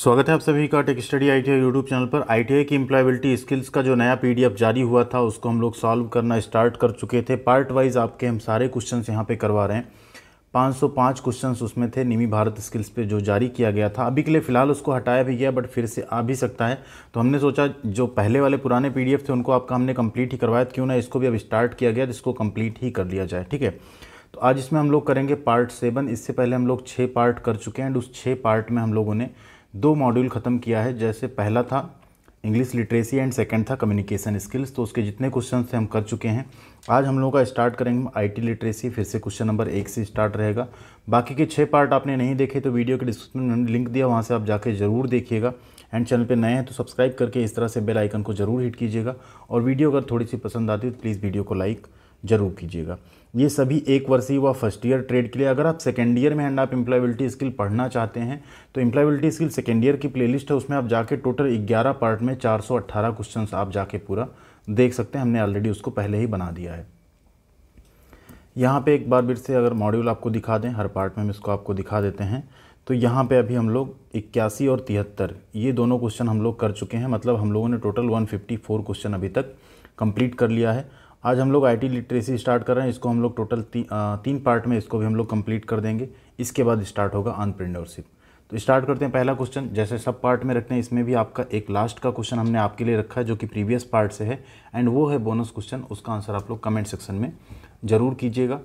स्वागत है आप सभी का tech study I T YouTube channel पर आई की एम्प्लॉयबिलिटी स्किल्स का जो नया पीडीएफ जारी हुआ था उसको हम लोग सॉल्व करना स्टार्ट कर चुके थे पार्ट वाइज आपके हम सारे क्वेश्चन यहाँ पे करवा रहे हैं 505 क्वेश्चंस उसमें थे निमी भारत स्किल्स पे जो जारी किया गया था अभी के लिए फ़िलहाल उसको हटाया भी गया बट फिर से आ भी सकता है तो हमने सोचा जो पहले वाले पुराने पीडीएफ थे उनको आपका हमने कंप्लीट ही करवाया क्यों ना इसको भी अब स्टार्ट किया गया जिसको कंप्लीट ही कर लिया जाए ठीक है तो आज इसमें हम लोग करेंगे पार्ट सेवन इससे पहले हम लोग छः पार्ट कर चुके हैं एंड उस छः पार्ट में हम लोगों ने दो मॉड्यूल ख़त्म किया है जैसे पहला था इंग्लिश लिटरेसी एंड सेकंड था कम्युनिकेशन स्किल्स तो उसके जितने क्वेश्चन थे हम कर चुके हैं आज हम लोगों का स्टार्ट करेंगे आईटी लिटरेसी फिर से क्वेश्चन नंबर एक से स्टार्ट रहेगा बाकी के छः पार्ट आपने नहीं देखे तो वीडियो के डिस्क्रिप्शन में हमने लिंक दिया वहाँ से आप जाके ज़रूर देखिएगा एंड चैनल पे नए हैं तो सब्सक्राइब करके इस तरह से बेल आइकन को ज़रूर हिट कीजिएगा और वीडियो अगर थोड़ी सी पसंद आती है तो प्लीज़ वीडियो को लाइक जरूर कीजिएगा ये सभी एक वर्षीय व फर्स्ट ईयर ट्रेड के लिए अगर आप सेकेंड ईयर में एंड आप एम्प्लॉयबिलिटी स्किल पढ़ना चाहते हैं तो एम्प्लॉयबिलिटी स्किल सेकेंड ईयर की प्लेलिस्ट है उसमें आप जाके टोटल 11 पार्ट में 418 क्वेश्चंस आप जाके पूरा देख सकते हैं हमने ऑलरेडी उसको पहले ही बना दिया है यहाँ पर एक बार फिर से अगर मॉड्यूल आपको दिखा दें हर पार्ट में हम इसको आपको दिखा देते हैं तो यहाँ पे अभी हम लोग इक्यासी और तिहत्तर ये दोनों क्वेश्चन हम लोग कर चुके हैं मतलब हम लोगों ने टोटल 154 क्वेश्चन अभी तक कंप्लीट कर लिया है आज हम लोग आईटी लिटरेसी स्टार्ट कर रहे हैं इसको हम लोग टोटल ती, आ, तीन पार्ट में इसको भी हम लोग कंप्लीट कर देंगे इसके बाद स्टार्ट होगा ऑनप्रेन्योरशिप तो स्टार्ट करते हैं पहला क्वेश्चन जैसे सब पार्ट में रखते हैं इसमें भी आपका एक लास्ट का क्वेश्चन हमने आपके लिए रखा है जो कि प्रीवियस पार्ट से है एंड वो है बोनस क्वेश्चन उसका आंसर आप लोग कमेंट सेक्शन में ज़रूर कीजिएगा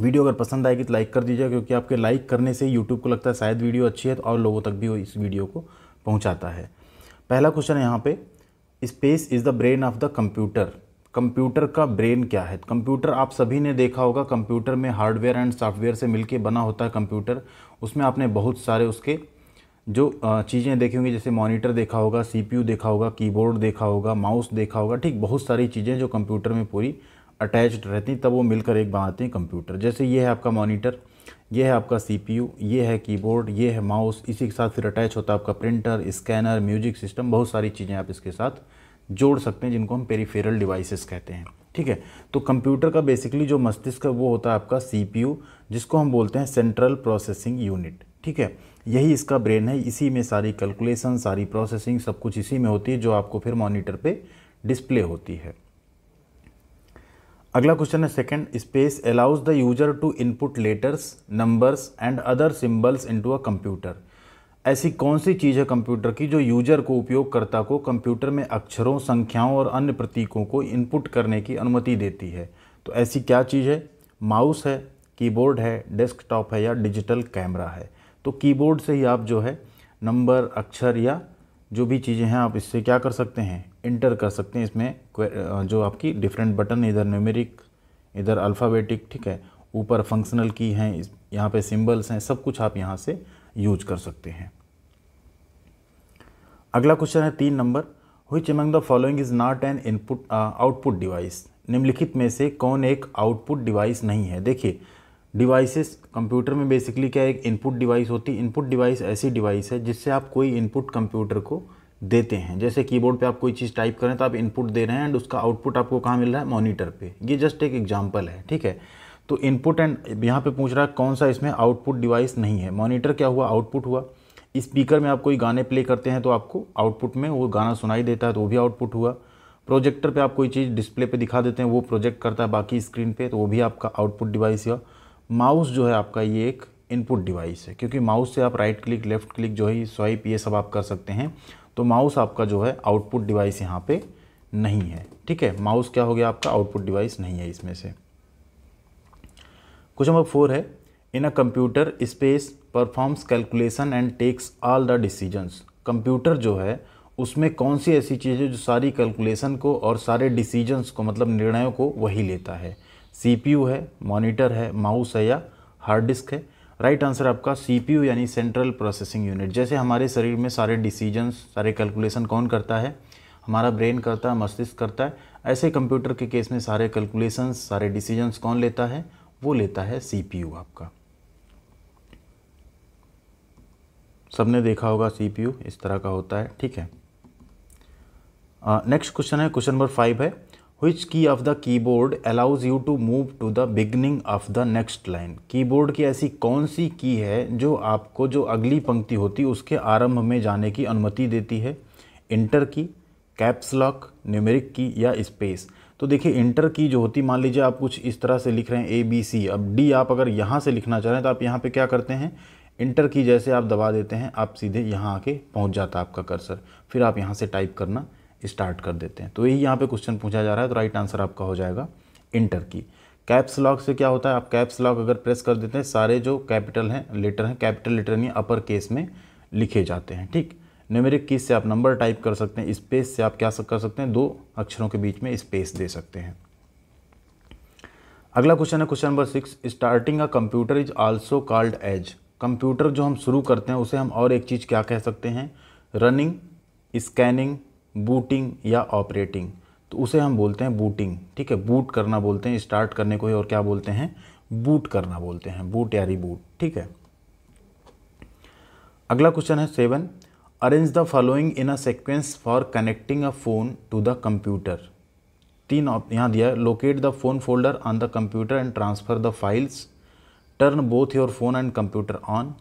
वीडियो अगर पसंद आएगी तो लाइक कर दीजिएगा क्योंकि आपके लाइक करने से यूट्यूब को लगता है शायद वीडियो अच्छी है तो और लोगों तक भी वो इस वीडियो को पहुँचाता है पहला क्वेश्चन है यहाँ पे space is the brain of the computer computer का ब्रेन क्या है तो कंप्यूटर आप सभी ने देखा होगा कंप्यूटर में हार्डवेयर एंड सॉफ्टवेयर से मिलके बना होता है कंप्यूटर उसमें आपने बहुत सारे उसके जो चीज़ें देखी होंगी जैसे मॉनिटर देखा होगा सीपीयू देखा होगा कीबोर्ड देखा होगा माउस देखा होगा ठीक बहुत सारी चीज़ें जो कंप्यूटर में पूरी अटैच्ड रहती हैं तब वो मिलकर एक बनाते हैं कंप्यूटर जैसे ये है आपका मॉनिटर ये है आपका सीपीयू ये है कीबोर्ड ये है माउस इसी के साथ फिर अटैच होता है आपका प्रिंटर स्कैनर म्यूजिक सिस्टम बहुत सारी चीज़ें आप इसके साथ जोड़ सकते हैं जिनको हम पेरीफेरल डिवाइसेस कहते हैं ठीक है तो कंप्यूटर का बेसिकली जो मस्तिष्क है वो होता है आपका सी जिसको हम बोलते हैं सेंट्रल प्रोसेसिंग यूनिट ठीक है यही इसका ब्रेन है इसी में सारी कैलकुलेशन सारी प्रोसेसिंग सब कुछ इसी में होती है जो आपको फिर मॉनिटर पे डिस्प्ले होती है अगला क्वेश्चन है second space allows the user to input letters numbers and other symbols into a computer ऐसी कौन सी चीज़ है कंप्यूटर की जो यूजर को उपयोगकर्ता को कंप्यूटर में अक्षरों संख्याओं और अन्य प्रतीकों को इनपुट करने की अनुमति देती है तो ऐसी क्या चीज़ है माउस है कीबोर्ड है डेस्कटॉप है या डिजिटल कैमरा है तो कीबोर्ड से ही आप जो है नंबर अक्षर या जो भी चीज़ें हैं आप इससे क्या कर सकते हैं इंटर कर सकते हैं इसमें जो आपकी डिफरेंट बटन इधर न्यूमेरिक इधर अल्फ़ाबेटिक ठीक है ऊपर फंक्शनल की हैं यहाँ पे सिंबल्स हैं सब कुछ आप यहाँ से यूज कर सकते हैं अगला क्वेश्चन है तीन नंबर हुई among the following is not an input output device निम्नलिखित में से कौन एक आउटपुट डिवाइस नहीं है देखिए डिवाइसेस कंप्यूटर में बेसिकली क्या एक इनपुट डिवाइस होती है इनपुट डिवाइस ऐसी डिवाइस है जिससे आप कोई इनपुट कंप्यूटर को देते हैं जैसे कीबोर्ड पे आप कोई चीज़ टाइप करें तो आप इनपुट दे रहे हैं एंड उसका आउटपुट आपको कहाँ मिल रहा है मॉनिटर पे ये जस्ट एक एग्जांपल है ठीक है तो इनपुट एंड यहाँ पे पूछ रहा है कौन सा इसमें आउटपुट डिवाइस नहीं है मॉनिटर क्या हुआ आउटपुट हुआ स्पीकर में आप कोई गाने प्ले करते हैं तो आपको आउटपुट में वो गाना सुनाई देता है तो वो भी आउटपुट हुआ प्रोजेक्टर पे आप कोई चीज़ डिस्प्ले पे दिखा देते हैं वो प्रोजेक्ट करता है बाकी स्क्रीन पे तो वो भी आपका आउटपुट डिवाइस है माउस जो है आपका ये एक इनपुट डिवाइस है क्योंकि माउस से आप राइट क्लिक लेफ्ट क्लिक जो है स्वाइप ये सब आप कर सकते हैं तो माउस आपका जो है आउटपुट डिवाइस यहाँ पर नहीं है ठीक है माउस क्या हो गया आपका आउटपुट डिवाइस नहीं है इसमें से क्वेश्चन नंबर फोर है in a computer space performs calculation and takes all the decisions computer जो है उसमें कौन सी ऐसी चीज़ है जो सारी कैलकुलेशन को और सारे डिसीजंस को मतलब निर्णयों को वही लेता है सीपीयू है मॉनिटर है माउस है या हार्ड डिस्क है राइट right आंसर आपका सीपीयू यानी सेंट्रल प्रोसेसिंग यूनिट जैसे हमारे शरीर में सारे डिसीजंस सारे कैलकुलेशन कौन करता है हमारा ब्रेन करता है मस्तिष्क करता है ऐसे कंप्यूटर के केस में सारे कैलकुलेशंस सारे डिसीजंस कौन लेता है वो लेता है सीपीयू आपका सबने देखा होगा सीपीयू इस तरह का होता है ठीक है नेक्स्ट क्वेश्चन है क्वेश्चन नंबर फाइव है which key of the keyboard allows you to move to the beginning of the next line keyboard की ऐसी कौन सी की है जो आपको जो अगली पंक्ति होती है उसके आरंभ में जाने की अनुमति देती है इंटर की कैप्स लॉक न्यूमेरिक की या स्पेस तो देखिए इंटर की जो होती मान लीजिए आप कुछ इस तरह से लिख रहे हैं ए बी सी अब डी आप अगर यहाँ से लिखना चाह रहे हैं तो आप यहाँ पे क्या करते हैं इंटर की जैसे आप दबा देते हैं आप सीधे यहाँ आके पहुँच जाता है आपका कर्सर फिर आप यहाँ से टाइप करना स्टार्ट कर देते हैं तो यही यहाँ पर क्वेश्चन पूछा जा रहा है तो राइट आंसर आपका हो जाएगा इंटर की कैप्स लॉक से क्या होता है आप कैप्स लॉक अगर प्रेस कर देते हैं सारे जो कैपिटल हैं लेटर हैं कैपिटल लेटर यानी अपर केस में लिखे जाते हैं ठीक न्यूमेरिक की से आप नंबर टाइप कर सकते हैं स्पेस से आप क्या कर सकते हैं दो अक्षरों के बीच में स्पेस दे सकते हैं अगला क्वेश्चन है question number six starting a computer is also called as computer जो हम शुरू करते हैं उसे हम और एक चीज़ क्या कह सकते हैं रनिंग स्कैनिंग बूटिंग या ऑपरेटिंग तो उसे हम बोलते हैं बूटिंग ठीक है बूट करना बोलते हैं स्टार्ट करने को ही और क्या बोलते हैं बूट करना बोलते हैं बूट या रिबूट ठीक है अगला क्वेश्चन है seven arrange the following in a sequence for connecting a phone to the computer तीन ऑप यहाँ दिया है locate the phone folder on the computer and transfer the files turn both your phone and computer on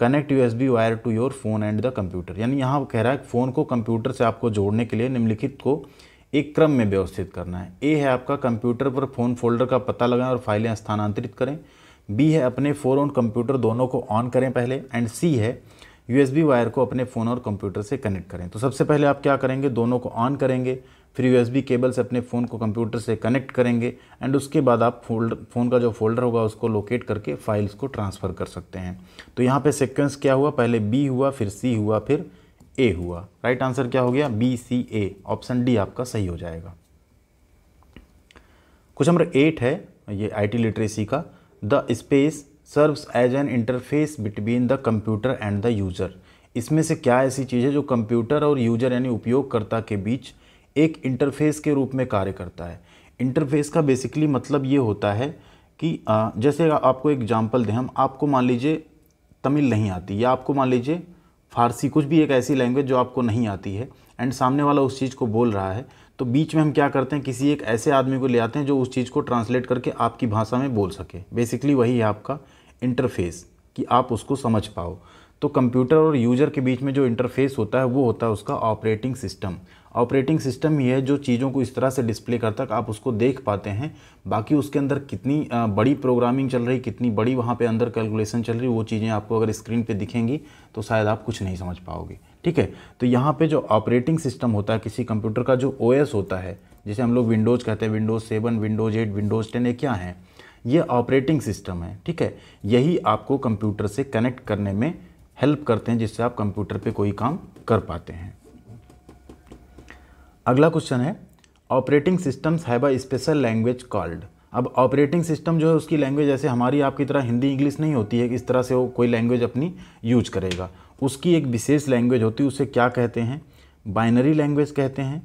connect U S B wire to your phone and the computer यानी यहाँ कह रहा है फ़ोन को कंप्यूटर से आपको जोड़ने के लिए निम्नलिखित को एक क्रम में व्यवस्थित करना है ए है आपका कंप्यूटर पर फ़ोन फोल्डर का पता लगाएं और फाइलें स्थानांतरित करें बी है अपने फ़ोन और कंप्यूटर दोनों को ऑन करें पहले एंड सी है यूएसबी वायर को अपने फ़ोन और कंप्यूटर से कनेक्ट करें तो सबसे पहले आप क्या करेंगे दोनों को ऑन करेंगे फिर यूएसबी केबल से अपने फ़ोन को कंप्यूटर से कनेक्ट करेंगे एंड उसके बाद आप फोल्डर फ़ोन का जो फोल्डर होगा उसको लोकेट करके फाइल्स को ट्रांसफ़र कर सकते हैं तो यहाँ पे सीक्वेंस क्या हुआ पहले बी हुआ फिर सी हुआ फिर ए हुआ राइट आंसर क्या हो गया B C A option D आपका सही हो जाएगा क्वेश्चन नंबर एट है ये आईटी लिटरेसी का the space serves as an interface between the computer and the user इसमें से क्या ऐसी चीज़ है जो कंप्यूटर और यूज़र यानी उपयोगकर्ता के बीच एक इंटरफेस के रूप में कार्य करता है इंटरफेस का बेसिकली मतलब ये होता है कि जैसे आपको एग्जाम्पल दें हम आपको मान लीजिए तमिल नहीं आती या आपको मान लीजिए फारसी कुछ भी एक ऐसी लैंग्वेज जो आपको नहीं आती है एंड सामने वाला उस चीज़ को बोल रहा है तो बीच में हम क्या करते हैं किसी एक ऐसे आदमी को ले आते हैं जो उस चीज़ को ट्रांसलेट करके आपकी भाषा में बोल सके बेसिकली वही है आपका इंटरफेस कि आप उसको समझ पाओ तो कंप्यूटर और यूज़र के बीच में जो इंटरफेस होता है वो होता है उसका ऑपरेटिंग सिस्टम ऑपरेटिंग सिस्टम ही है जो चीज़ों को इस तरह से डिस्प्ले करता है आप उसको देख पाते हैं बाकी उसके अंदर कितनी बड़ी प्रोग्रामिंग चल रही कितनी बड़ी वहाँ पे अंदर कैलकुलेशन चल रही वो चीज़ें आपको अगर स्क्रीन पे दिखेंगी तो शायद आप कुछ नहीं समझ पाओगे ठीक है तो यहाँ पे जो ऑपरेटिंग सिस्टम होता है किसी कंप्यूटर का जो ओ होता है जैसे हम लोग विंडोज़ कहते हैं Windows seven Windows eight Windows ten ये क्या है ये ऑपरेटिंग सिस्टम है ठीक है यही आपको कंप्यूटर से कनेक्ट करने में हेल्प करते हैं जिससे आप कंप्यूटर पे कोई काम कर पाते हैं अगला क्वेश्चन है operating systems have a special language called अब ऑपरेटिंग सिस्टम जो है उसकी लैंग्वेज ऐसे हमारी आपकी तरह हिंदी इंग्लिश नहीं होती है इस तरह से वो कोई लैंग्वेज अपनी यूज करेगा उसकी एक विशेष लैंग्वेज होती है उसे क्या कहते हैं बाइनरी लैंग्वेज कहते हैं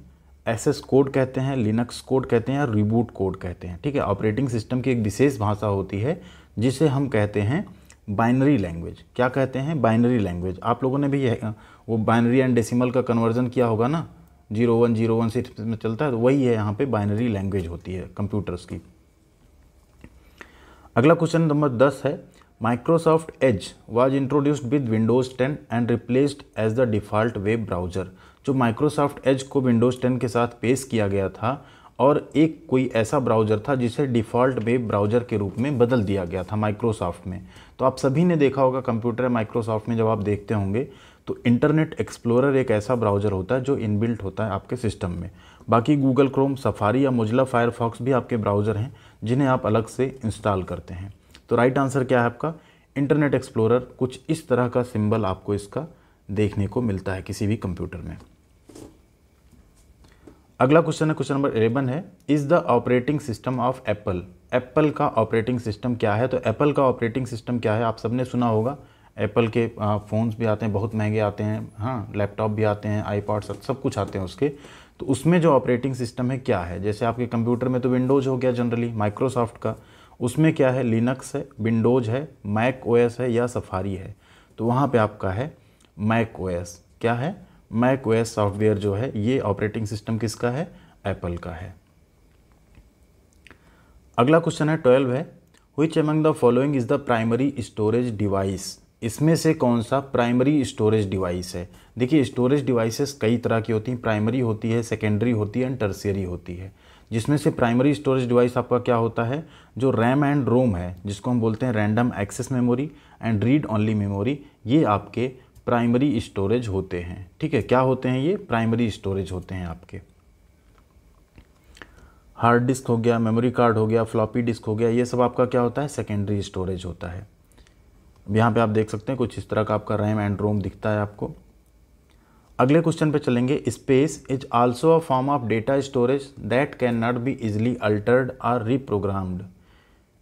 एस कोड कहते हैं लिनक्स कोड कहते हैं या रिबूट कोड कहते हैं ठीक है ऑपरेटिंग सिस्टम की एक विशेष भाषा होती है जिसे हम कहते हैं बाइनरी लैंग्वेज क्या कहते हैं बाइनरी लैंग्वेज आप लोगों ने भी यह वो बाइनरी एंड डेसिमल का कन्वर्जन किया होगा ना जीरो वन जीरो वन से में चलता है तो वही है यहाँ पे बाइनरी लैंग्वेज होती है कंप्यूटर्स की अगला क्वेश्चन नंबर दस है Microsoft Edge was introduced with Windows ten and replaced as the default web browser जो माइक्रोसॉफ्ट एज को विंडोज़ 10 के साथ पेश किया गया था और एक कोई ऐसा ब्राउज़र था जिसे डिफ़ॉल्ट वेब ब्राउज़र के रूप में बदल दिया गया था माइक्रोसॉफ्ट में तो आप सभी ने देखा होगा कंप्यूटर माइक्रोसॉफ्ट में जब आप देखते होंगे तो इंटरनेट एक्सप्लोरर एक ऐसा ब्राउज़र होता है जो इनबिल्ट होता है आपके सिस्टम में बाकी गूगल क्रोम सफारी या मुजला फायरफॉक्स भी आपके ब्राउज़र हैं जिन्हें आप अलग से इंस्टॉल करते हैं तो राइट आंसर क्या है आपका इंटरनेट एक्सप्लोरर कुछ इस तरह का सिंबल आपको इसका देखने को मिलता है किसी भी कंप्यूटर में अगला क्वेश्चन है क्वेश्चन नंबर एलेवन है is the operating system of Apple Apple का ऑपरेटिंग सिस्टम क्या है तो एप्पल का ऑपरेटिंग सिस्टम क्या है आप सबने सुना होगा एप्पल के फ़ोन्स भी आते हैं बहुत महंगे आते हैं हाँ लैपटॉप भी आते हैं आईपॉड्स सब कुछ आते हैं उसके तो उसमें जो ऑपरेटिंग सिस्टम है क्या है जैसे आपके कंप्यूटर में तो विंडोज़ हो गया जनरली माइक्रोसॉफ्ट का उसमें क्या है लिनक्स है विंडोज़ है मैक ओएस है या सफारी है तो वहाँ पे आपका है मैक ओएस क्या है मैक ओएस सॉफ्टवेयर जो है ये ऑपरेटिंग सिस्टम किसका है एप्पल का है अगला क्वेश्चन है ट्वेल्व है which among the following is the primary storage device इसमें से कौन सा प्राइमरी स्टोरेज डिवाइस है देखिए स्टोरेज डिवाइसेस कई तरह की होती हैं प्राइमरी होती है सेकेंडरी होती है एंड टर्सियरी होती है जिसमें से प्राइमरी स्टोरेज डिवाइस आपका क्या होता है जो रैम एंड रोम है जिसको हम बोलते हैं random access memory and read only memory ये आपके प्राइमरी स्टोरेज होते हैं ठीक है क्या होते हैं ये प्राइमरी स्टोरेज होते हैं आपके हार्ड डिस्क हो गया मेमोरी कार्ड हो गया फ्लॉपी डिस्क हो गया ये सब आपका क्या होता है सेकेंडरी स्टोरेज होता है यहाँ पे आप देख सकते हैं कुछ इस तरह का आपका रैम एंड रोम दिखता है आपको अगले क्वेश्चन पे चलेंगे space is also a form of data storage that can not be easily altered और रिप्रोग्राम्ड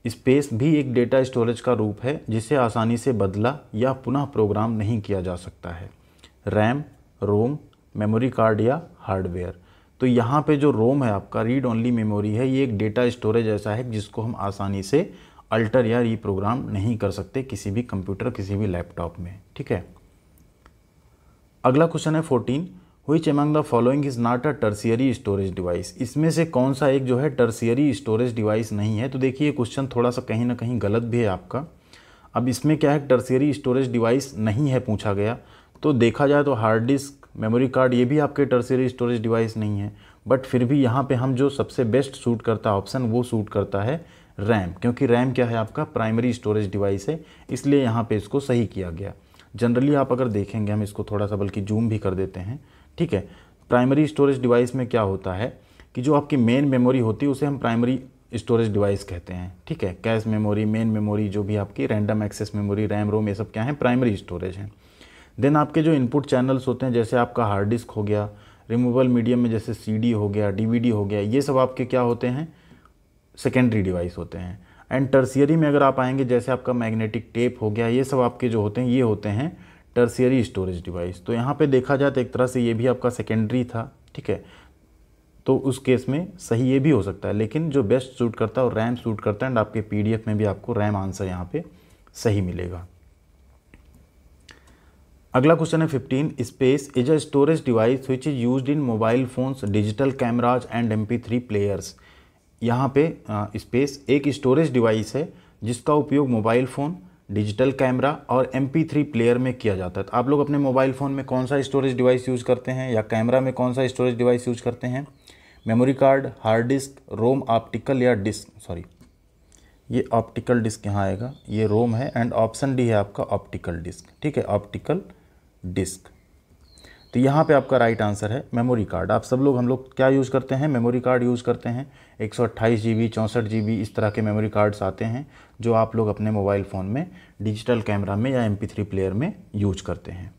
स्पेस भी एक डेटा स्टोरेज का रूप है जिसे आसानी से बदला या पुनः प्रोग्राम नहीं किया जा सकता है रैम रोम मेमोरी कार्ड या हार्डवेयर तो यहाँ पे जो रोम है आपका रीड ओनली मेमोरी है ये एक डेटा स्टोरेज ऐसा है जिसको हम आसानी से अल्टर या रीप्रोग्राम नहीं कर सकते किसी भी कंप्यूटर किसी भी लैपटॉप में ठीक है अगला क्वेश्चन है fourteen which among the following is not a tertiary storage device इसमें से कौन सा एक जो है टर्सियरी स्टोरेज डिवाइस नहीं है तो देखिए क्वेश्चन थोड़ा सा कहीं ना कहीं गलत भी है आपका अब इसमें क्या है टर्सियरी स्टोरेज डिवाइस नहीं है पूछा गया तो देखा जाए तो हार्ड डिस्क मेमोरी कार्ड ये भी आपके टर्सियरी स्टोरेज डिवाइस नहीं है बट फिर भी यहाँ पे हम जो सबसे बेस्ट सूट करता ऑप्शन वो सूट करता है रैम क्योंकि रैम क्या है आपका प्राइमरी स्टोरेज डिवाइस है इसलिए यहाँ पे इसको सही किया गया जनरली आप अगर देखेंगे हम इसको थोड़ा सा बल्कि जूम भी कर देते हैं ठीक है प्राइमरी स्टोरेज डिवाइस में क्या होता है कि जो आपकी मेन मेमोरी होती है उसे हम प्राइमरी स्टोरेज डिवाइस कहते हैं ठीक है कैश मेमोरी मेन मेमोरी जो भी आपकी random access memory RAM ROM ये सब क्या है प्राइमरी स्टोरेज हैं देन आपके जो इनपुट चैनल्स होते हैं जैसे आपका हार्ड डिस्क हो गया रिमूवल मीडियम में जैसे सी हो गया डी हो गया ये सब आपके क्या होते हैं सेकेंडरी डिवाइस होते हैं एंड टर्सियरी में अगर आप आएंगे जैसे आपका मैग्नेटिक टेप हो गया ये सब आपके जो होते हैं ये होते हैं टर्सियरी स्टोरेज डिवाइस तो यहाँ पे देखा जाए तो एक तरह से ये भी आपका सेकेंडरी था ठीक है तो उस केस में सही ये भी हो सकता है लेकिन जो बेस्ट सूट करता है और रैम सूट करता है एंड आपके पी में भी आपको रैम आंसर यहाँ पे सही मिलेगा अगला क्वेश्चन है fifteen space is a storage device which is use in mobile phones digital cameras and M three players यहाँ पे स्पेस एक स्टोरेज डिवाइस है जिसका उपयोग मोबाइल फ़ोन डिजिटल कैमरा और एम प्लेयर में किया जाता है तो आप लोग अपने मोबाइल फ़ोन में कौन सा स्टोरेज डिवाइस यूज़ करते हैं या कैमरा में कौन सा स्टोरेज डिवाइस यूज़ करते हैं memory card hard disk ROM optical या डिस्क सॉरी ये ऑप्टिकल डिस्क यहाँ आएगा ये रोम है एंड ऑप्शन डी है आपका ऑप्टिकल डिस्क ठीक है ऑप्टिकल डिस्क तो यहाँ पे आपका राइट आंसर है मेमोरी कार्ड आप सब लोग हम लोग क्या यूज़ करते हैं मेमोरी कार्ड यूज़ करते हैं एक सौ अट्ठाईस जी बी चौंसठ जी बी इस तरह के मेमोरी कार्ड्स आते हैं जो आप लोग अपने मोबाइल फ़ोन में डिजिटल कैमरा में या एम पी थ्री प्लेयर में यूज करते हैं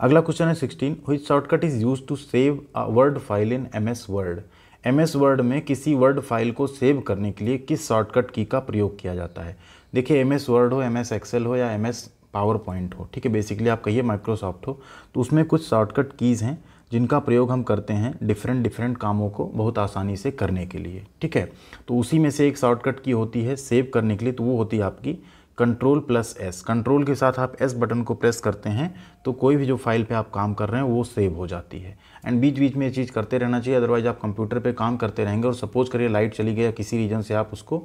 अगला क्वेश्चन है सिक्सटीन हुई shortcut is use to save a word file in M S Word M S Word में किसी वर्ड फाइल को सेव करने के लिए किस शॉर्टकट की का प्रयोग किया जाता है देखिए एम एस वर्ड हो एम एस एक्सेल हो या एम एस पावर पॉइंट हो ठीक है बेसिकली आप कहिए माइक्रोसॉफ्ट हो तो उसमें कुछ शॉर्टकट कीज़ हैं जिनका प्रयोग हम करते हैं डिफरेंट डिफरेंट कामों को बहुत आसानी से करने के लिए ठीक है तो उसी में से एक शॉर्टकट की होती है सेव करने के लिए तो वो होती है आपकी कंट्रोल प्लस एस कंट्रोल के साथ आप एस बटन को प्रेस करते हैं तो कोई भी जो फाइल पे आप काम कर रहे हैं वो सेव हो जाती है एंड बीच बीच में ये चीज़ करते रहना चाहिए अदरवाइज आप कंप्यूटर पे काम करते रहेंगे और सपोज़ करिए लाइट चली गई या किसी रीजन से आप उसको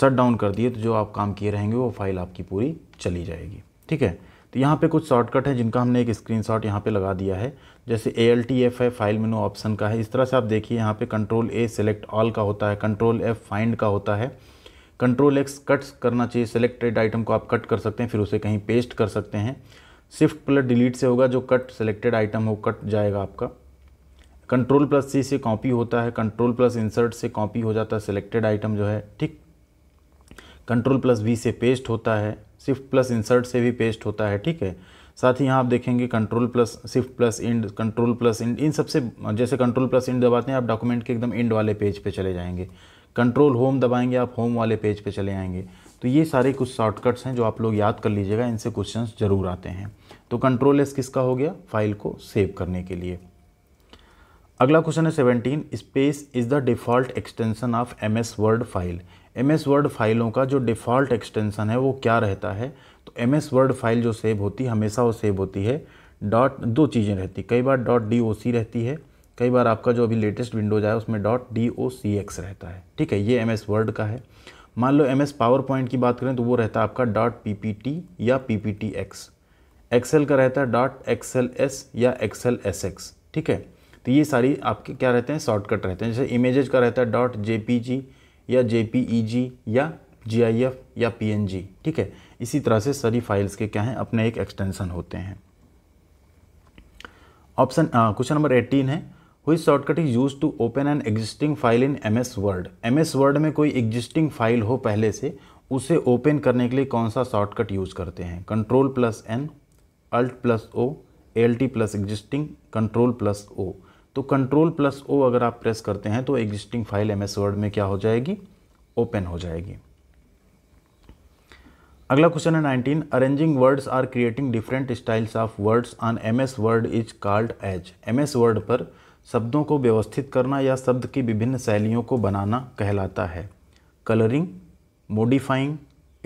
शट डाउन कर दिए तो जो आप काम किए रहेंगे वो फाइल आपकी पूरी चली जाएगी ठीक है तो यहाँ पे कुछ शॉर्टकट है जिनका हमने एक स्क्रीन शॉट यहाँ पर लगा दिया है जैसे ए एल टी एफ़ है फाइल मेनू ऑप्शन का है इस तरह से आप देखिए यहाँ पे कंट्रोल ए सेलेक्ट ऑल का होता है कंट्रोल एफ फाइंड का होता है कंट्रोल एक्स कट करना चाहिए सेलेक्टेड आइटम को आप कट कर सकते हैं फिर उसे कहीं पेस्ट कर सकते हैं शिफ्ट प्लस डिलीट से होगा जो कट सेलेक्टेड आइटम हो कट जाएगा आपका कंट्रोल प्लस सी से कॉपी होता है कंट्रोल प्लस इंसर्ट से कॉपी हो जाता है सेलेक्टेड आइटम जो है ठीक कंट्रोल प्लस वी से पेस्ट होता है शिफ्ट प्लस इंसर्ट से भी पेस्ट होता है ठीक है साथ ही यहाँ आप देखेंगे control plus shift plus end control plus end इन सबसे जैसे कंट्रोल प्लस इंड दबाते हैं आप डॉक्यूमेंट के एकदम इंड वाले पेज पे चले जाएंगे कंट्रोल होम दबाएंगे आप होम वाले पेज पे चले आएंगे तो ये सारे कुछ शॉर्टकट्स हैं जो आप लोग याद कर लीजिएगा इनसे क्वेश्चन ज़रूर आते हैं तो कंट्रोल एस किसका हो गया फाइल को सेव करने के लिए अगला क्वेश्चन है seventeen space is the default extension of M S Word file M S Word फाइलों का जो डिफ़ॉल्ट एक्सटेंसन है वो क्या रहता है तो एम एस वर्ड फाइल जो सेव होती है हमेशा वो सेव होती है डॉट दो चीज़ें रहती कई बार डॉट डी ओ सी रहती है कई बार आपका जो अभी लेटेस्ट विंडोज आया उसमें dot D O C X रहता है ठीक है ये एम एस वर्ड का है मान लो एम एस पावर पॉइंट की बात करें तो वो रहता है आपका डॉट पी पी टी या P P T X Excel का रहता है डॉट एक्सेल एस या एक्सेल एस एक्स ठीक है तो ये सारी आपके क्या रहते हैं शॉर्टकट रहते हैं जैसे इमेजेज का रहता है डॉट जे पी जी या जे e या जी या पी ठीक है इसी तरह से सारी फाइल्स के क्या हैं अपने एक एक्सटेंशन होते हैं ऑप्शन क्वेश्चन नंबर एटीन है हुई shortcut is use to open an existing file in M S Word M S Word में कोई एग्जिस्टिंग फाइल हो पहले से उसे ओपन करने के लिए कौन सा शॉर्टकट यूज करते हैं control plus N alt plus O L T plus existing control plus O तो कंट्रोल प्लस ओ अगर आप प्रेस करते हैं तो existing file M S Word में क्या हो जाएगी ओपन हो जाएगी अगला क्वेश्चन है 19 arranging words or creating different styles of words on M S Word is called as M S Word पर शब्दों को व्यवस्थित करना या शब्द की विभिन्न शैलियों को बनाना कहलाता है कलरिंग मोडिफाइंग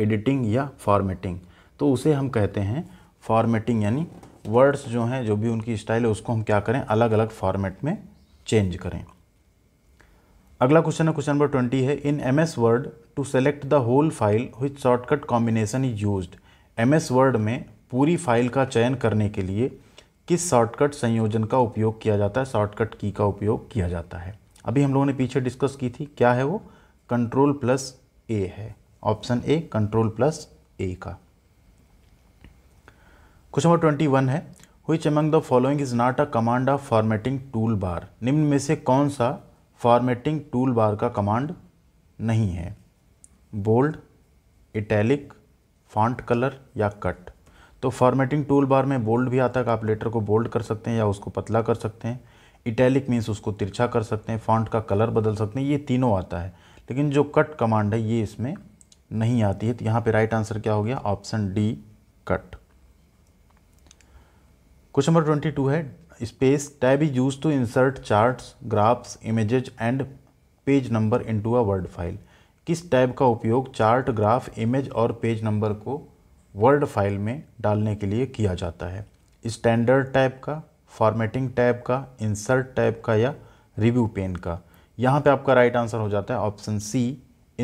एडिटिंग या फॉर्मेटिंग तो उसे हम कहते हैं फॉर्मेटिंग यानी वर्ड्स जो हैं जो भी उनकी स्टाइल है उसको हम क्या करें अलग अलग फॉर्मेट में चेंज करें अगला क्वेश्चन है क्वेश्चन नंबर ट्वेंटी है in M S Word to select the whole file with shortcut combination is use M S Word में पूरी फाइल का चयन करने के लिए किस शॉर्टकट संयोजन का उपयोग किया जाता है शॉर्टकट की का उपयोग किया जाता है अभी हम लोगों ने पीछे डिस्कस की थी क्या है वो कंट्रोल प्लस ए है option A control plus A का क्वेश्चन नंबर ट्वेंटी वन है हुई among the following is not a command of formatting tool bar निम्न में से कौन सा फॉर्मेटिंग टूल बार का कमांड नहीं है बोल्ड इटैलिक फॉन्ट कलर या कट तो फॉर्मेटिंग टूल बार में बोल्ड भी आता है तो आप लेटर को बोल्ड कर सकते हैं या उसको पतला कर सकते हैं इटैलिक मीन्स उसको तिरछा कर सकते हैं फॉन्ट का कलर बदल सकते हैं ये तीनों आता है लेकिन जो कट कमांड है ये इसमें नहीं आती है तो यहाँ पे राइट आंसर क्या हो गया option D cut question number twenty two है space tab is use to insert charts graphs images and page number into a word file किस टैब का उपयोग चार्ट ग्राफ इमेज और पेज नंबर को word file में डालने के लिए किया जाता है स्टैंडर्ड टैब का फॉर्मेटिंग टैब का इंसर्ट टैब का या रिव्यू पेन का यहाँ पे आपका राइट right आंसर हो जाता है ऑप्शन सी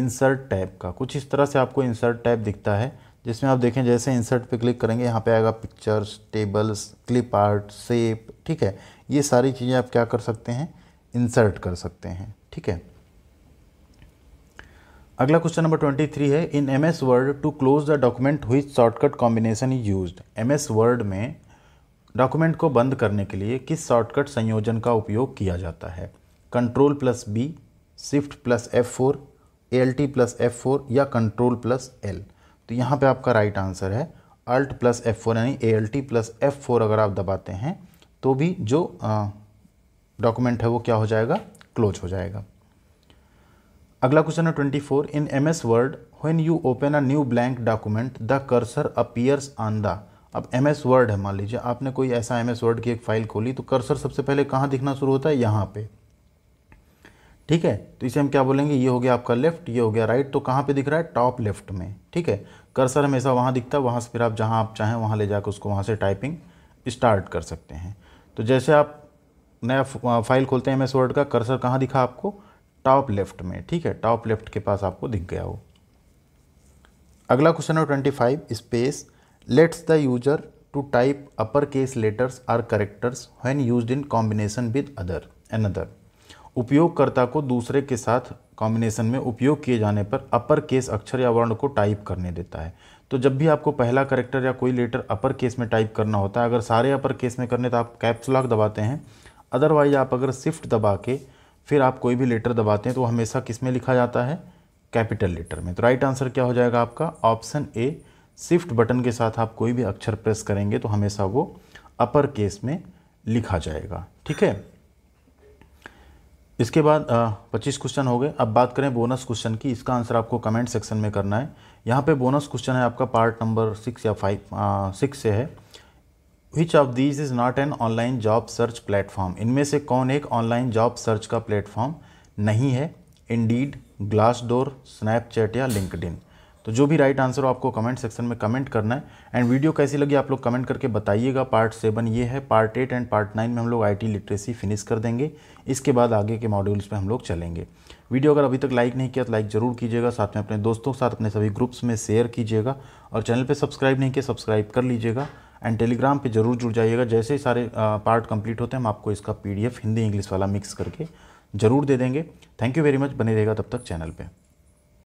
इंसर्ट टैब का कुछ इस तरह से आपको इंसर्ट टैब दिखता है जिसमें आप देखें जैसे इंसर्ट पे क्लिक करेंगे यहाँ पे आएगा pictures tables clip art shape ठीक है ये सारी चीज़ें आप क्या कर सकते हैं इंसर्ट कर सकते हैं ठीक है अगला क्वेश्चन नंबर ट्वेंटी थ्री है in M S Word to close the document हुई shortcut combination is use M S Word में डॉक्यूमेंट को बंद करने के लिए किस शॉर्टकट संयोजन का उपयोग किया जाता है control plus B shift plus F four A L T plus F four या कंट्रोल प्लस एल तो यहाँ पे आपका राइट आंसर है अल्ट प्लस एफ फोर यानी A L T plus F four अगर आप दबाते हैं तो भी जो डॉक्यूमेंट है वो क्या हो जाएगा क्लोज हो जाएगा अगला क्वेश्चन है twenty four in M S Word when you open a new blank document the cursor appears on the अब एम एस वर्ड है मान लीजिए आपने कोई ऐसा एम एस वर्ड की एक फाइल खोली तो कर्सर सबसे पहले कहाँ दिखना शुरू होता है यहाँ पे ठीक है तो इसे हम क्या बोलेंगे ये हो गया आपका लेफ्ट ये हो गया राइट तो कहाँ पे दिख रहा है टॉप लेफ्ट में ठीक है कर्सर हमेशा वहाँ दिखता है वहाँ से फिर आप जहाँ आप चाहें वहाँ ले जाकर उसको वहाँ से टाइपिंग स्टार्ट कर सकते हैं तो जैसे आप नया फाइल खोलते हैं एम एस वर्ड का कर्सर कहाँ दिखा आपको टॉप लेफ्ट में ठीक है टॉप लेफ्ट के पास आपको दिख गया वो अगला क्वेश्चन है twenty five space lets the user to type upper case letters or characters when use in combination with other an other उपयोगकर्ता को दूसरे के साथ कॉम्बिनेशन में उपयोग किए जाने पर अपर केस अक्षर या वर्ण को टाइप करने देता है तो जब भी आपको पहला करेक्टर या कोई लेटर अपर केस में टाइप करना होता है अगर सारे अपर केस में करने तो आप कैप्स लॉक दबाते हैं अदरवाइज आप अगर शिफ्ट दबा के फिर आप कोई भी लेटर दबाते हैं तो हमेशा किस में लिखा जाता है कैपिटल लेटर में तो राइट आंसर क्या हो जाएगा आपका ऑप्शन ए शिफ्ट बटन के साथ आप कोई भी अक्षर प्रेस करेंगे तो हमेशा वो अपर केस में लिखा जाएगा ठीक है इसके बाद पच्चीस क्वेश्चन हो गए अब बात करें बोनस क्वेश्चन की इसका आंसर आपको कमेंट सेक्शन में करना है यहाँ पे बोनस क्वेश्चन है आपका पार्ट नंबर सिक्स या फाइव सिक्स से है which of these is not an online job search platform इनमें से कौन एक ऑनलाइन जॉब सर्च का प्लेटफॉर्म नहीं है इंडीड ग्लास डोर स्नैपचैट या लिंकड तो जो भी राइट आंसर हो आपको कमेंट सेक्शन में कमेंट करना है एंड वीडियो कैसी लगी आप लोग कमेंट करके बताइएगा पार्ट सेवन ये है part eight and part nine में हम लोग आईटी लिटरेसी फिनिश कर देंगे इसके बाद आगे के मॉड्यूल्स पे हम लोग चलेंगे वीडियो अगर अभी तक लाइक नहीं किया तो लाइक ज़रूर कीजिएगा साथ में अपने दोस्तों के साथ अपने सभी ग्रुप्स में शेयर कीजिएगा और चैनल पर सब्सक्राइब नहीं किया सब्सक्राइब कर लीजिएगा एंड टेलीग्राम पर ज़रूर जुड़ जाइएगा जैसे ही सारे पार्ट कंप्लीट होते हैं हम आपको इसका पी हिंदी इंग्लिश वाला मिक्स करके ज़रूर दे देंगे थैंक यू वेरी मच बने रहेगा तब तक चैनल पर